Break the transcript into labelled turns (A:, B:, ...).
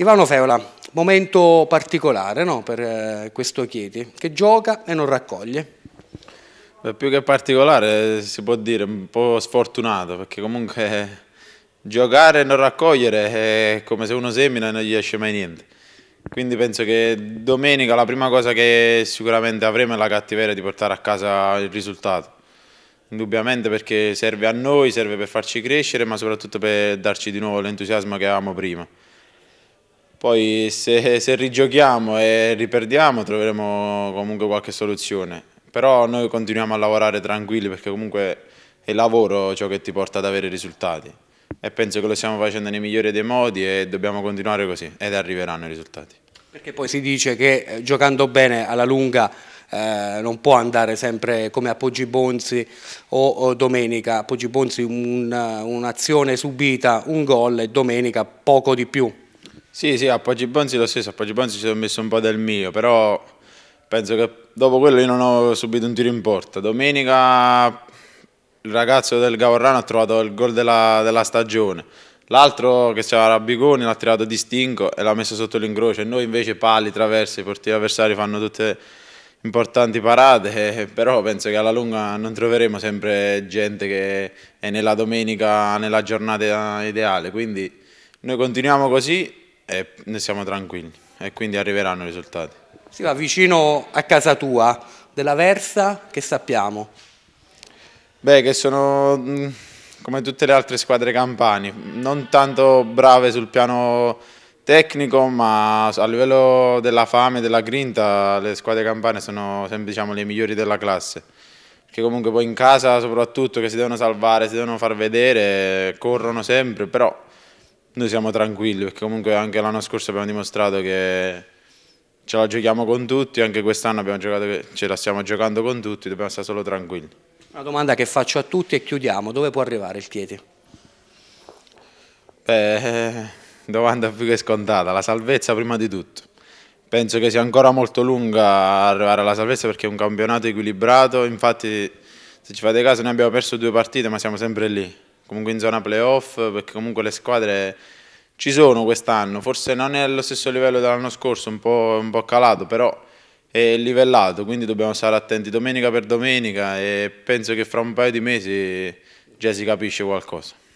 A: Ivano Feola, momento particolare no, per eh, questo Chieti, che gioca e non raccoglie.
B: Beh, più che particolare si può dire un po' sfortunato, perché comunque giocare e non raccogliere è come se uno semina e non gli esce mai niente. Quindi penso che domenica la prima cosa che sicuramente avremo è la cattiveria di portare a casa il risultato. Indubbiamente perché serve a noi, serve per farci crescere, ma soprattutto per darci di nuovo l'entusiasmo che avevamo prima. Poi se, se rigiochiamo e riperdiamo troveremo comunque qualche soluzione. Però noi continuiamo a lavorare tranquilli perché comunque è il lavoro ciò che ti porta ad avere risultati. E penso che lo stiamo facendo nei migliori dei modi e dobbiamo continuare così ed arriveranno i risultati. Perché poi si dice che eh, giocando bene alla lunga
A: eh, non può andare sempre come a Poggi Bonzi o, o domenica. A Poggi Bonzi
B: un'azione subita, un gol e domenica poco di più. Sì, sì, a Poggi Bonzi lo stesso, a Poggi Bonzi ci sono messo un po' del mio, però penso che dopo quello io non ho subito un tiro in porta. Domenica il ragazzo del Gavorrano ha trovato il gol della, della stagione, l'altro che si chiama Rabigoni l'ha tirato distingo e l'ha messo sotto l'incrocio, e noi invece pali, traversi, i portieri avversari fanno tutte importanti parate, eh, però penso che alla lunga non troveremo sempre gente che è nella domenica, nella giornata ideale, quindi noi continuiamo così e ne siamo tranquilli e quindi arriveranno i risultati. Si va vicino a casa tua, della Versa, che sappiamo? Beh, che sono mm, come tutte le altre squadre campane, non tanto brave sul piano tecnico, ma a livello della fame, della grinta, le squadre campane sono sempre diciamo, le migliori della classe. Che comunque poi in casa soprattutto che si devono salvare, si devono far vedere, corrono sempre, però noi siamo tranquilli perché comunque anche l'anno scorso abbiamo dimostrato che ce la giochiamo con tutti, anche quest'anno ce la stiamo giocando con tutti, dobbiamo stare solo tranquilli.
A: Una domanda che faccio a tutti e chiudiamo, dove può arrivare
B: il Chieti? Beh, domanda più che scontata, la salvezza prima di tutto. Penso che sia ancora molto lunga arrivare alla salvezza perché è un campionato equilibrato, infatti se ci fate caso noi abbiamo perso due partite ma siamo sempre lì, comunque in zona playoff, perché comunque le squadre ci sono quest'anno, forse non è allo stesso livello dell'anno scorso, un po', un po calato, però è livellato, quindi dobbiamo stare attenti domenica per domenica e penso che fra un paio di mesi già si capisce qualcosa.